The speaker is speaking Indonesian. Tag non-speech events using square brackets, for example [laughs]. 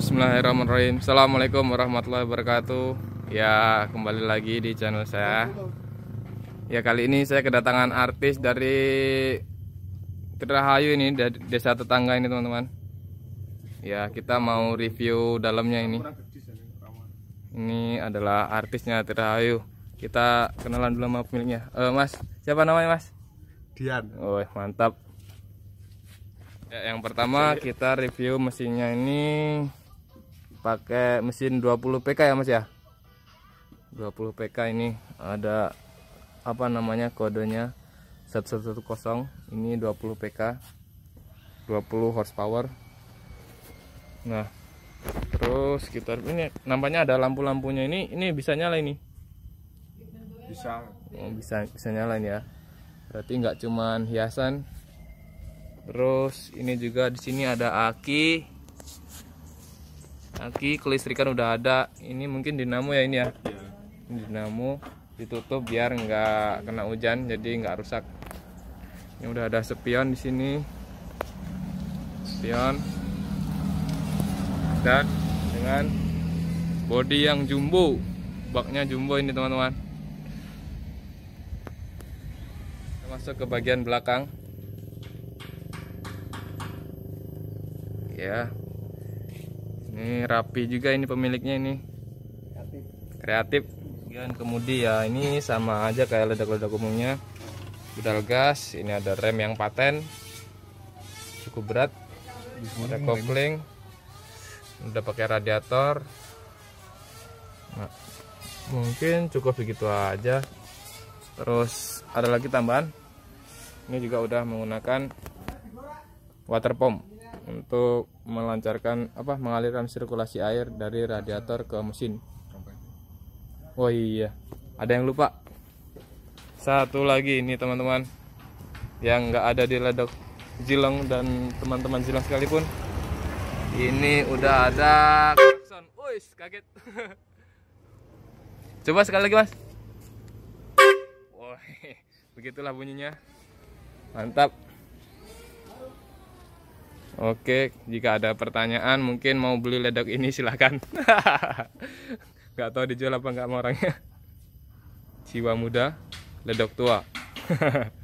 Bismillahirrahmanirrahim Assalamualaikum warahmatullahi wabarakatuh Ya kembali lagi di channel saya Ya kali ini saya kedatangan artis dari Hayu ini dari Desa tetangga ini teman-teman Ya kita mau review dalamnya ini Ini adalah artisnya Hayu. Kita kenalan dulu sama pemiliknya uh, Mas siapa namanya mas? Dian Oh mantap Ya, yang pertama kita review mesinnya ini pakai mesin 20 PK ya Mas ya 20 PK ini ada apa namanya kodenya 1110 ini 20 PK 20 horsepower nah terus sekitar ini nampaknya ada lampu-lampunya ini ini bisa nyala ini bisa oh, bisa bisa ini ya berarti nggak cuman hiasan terus ini juga di sini ada aki Aki kelistrikan udah ada ini mungkin dinamo ya ini ya dinamo ditutup biar nggak kena hujan jadi nggak rusak ini udah ada spion di sini spion dan dengan body yang jumbo baknya jumbo ini teman-teman masuk ke bagian belakang ya ini rapi juga ini pemiliknya ini kreatif, kemudian dan kemudi ya ini sama aja kayak ledak-ledak umumnya pedal gas ini ada rem yang paten cukup berat ada kopling udah pakai radiator nah, mungkin cukup begitu aja terus ada lagi tambahan ini juga udah menggunakan water pump untuk melancarkan apa mengalirkan sirkulasi air dari radiator ke mesin. Oh iya, ada yang lupa. Satu lagi ini teman-teman yang nggak ada di ledok Jilong dan teman-teman Jilang sekalipun. Ini udah ada klakson. Uis, kaget. [laughs] Coba sekali lagi, Mas. Woi, begitulah bunyinya. Mantap. Oke, jika ada pertanyaan mungkin mau beli ledok ini silahkan. [laughs] Gak tau dijual apa nggak sama orangnya. Jiwa muda, ledok tua. [laughs]